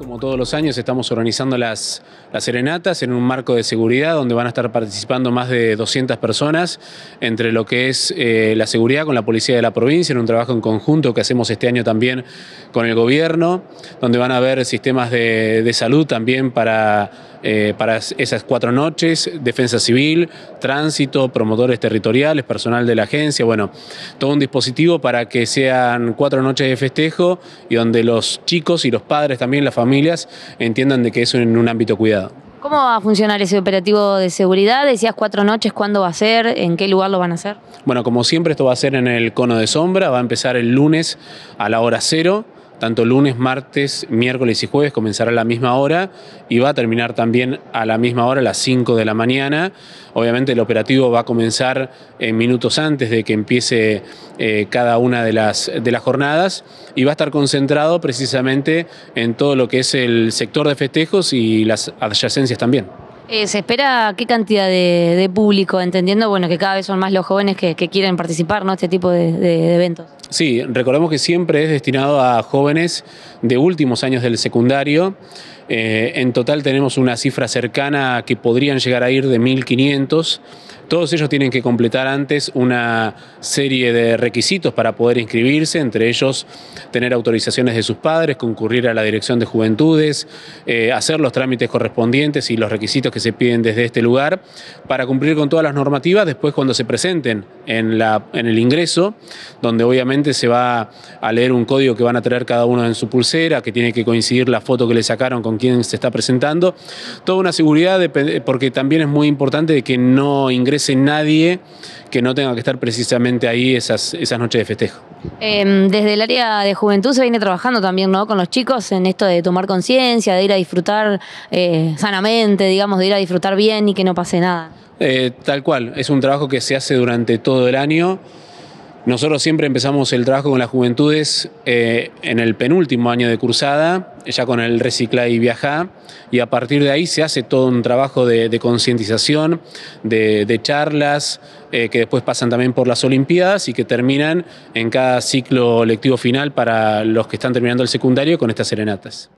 Como todos los años estamos organizando las, serenatas en un marco de seguridad donde van a estar participando más de 200 personas entre lo que es eh, la seguridad con la policía de la provincia en un trabajo en conjunto que hacemos este año también con el gobierno, donde van a haber sistemas de salud también para eh, para esas cuatro noches, defensa civil, tránsito, promotores territoriales, personal de la agencia, bueno, todo un dispositivo para que sean cuatro noches de festejo y donde los chicos y los padres también, las familias, entiendan de que es en un ámbito cuidado. ¿Cómo va a funcionar ese operativo de seguridad? Decías cuatro noches, ¿cuándo va a ser? ¿En qué lugar lo van a hacer? Bueno, como siempre, esto va a ser en el cono de sombra, va a empezar el lunes a la hora cero tanto lunes, martes, miércoles y jueves comenzará a la misma hora y va a terminar también a la misma hora, a las 5 de la mañana. Obviamente el operativo va a comenzar eh, minutos antes de que empiece eh, cada una de las, de las jornadas y va a estar concentrado precisamente en todo lo que es el sector de festejos y las adyacencias también. Eh, ¿Se espera qué cantidad de, público, entendiendo bueno, que cada vez son más los jóvenes que, quieren participar en este tipo de, eventos? Sí, recordemos que siempre es destinado a jóvenes de últimos años del secundario. Eh, en total tenemos una cifra cercana que podrían llegar a ir de 1.500. Todos ellos tienen que completar antes una serie de requisitos para poder inscribirse, entre ellos tener autorizaciones de sus padres, concurrir a la Dirección de Juventudes, eh, hacer los trámites correspondientes y los requisitos que se piden desde este lugar para cumplir con todas las normativas después cuando se presenten en, la, en el ingreso, donde obviamente se va a leer un código que van a traer cada uno en su pulsera, que tiene que coincidir la foto que le sacaron con quien se está presentando. Toda una seguridad porque también es muy importante que no ingresen aparece nadie que no tenga que estar precisamente ahí esas, esas noches de festejo. Em, desde el área de juventud se viene trabajando también con los chicos en esto de tomar conciencia, de ir a disfrutar eh, sanamente, digamos, de ir a disfrutar bien y que no pase nada. Eh, tal cual, es un trabajo que se hace durante todo el año. Nosotros siempre empezamos el trabajo con las juventudes eh, en el penúltimo año de cursada, ya con el recicla y viaja y a partir de ahí se hace todo un trabajo de, concientización, de, charlas, eh, que después pasan también por las Olimpiadas y que terminan en cada ciclo lectivo final para los que están terminando el secundario con estas serenatas.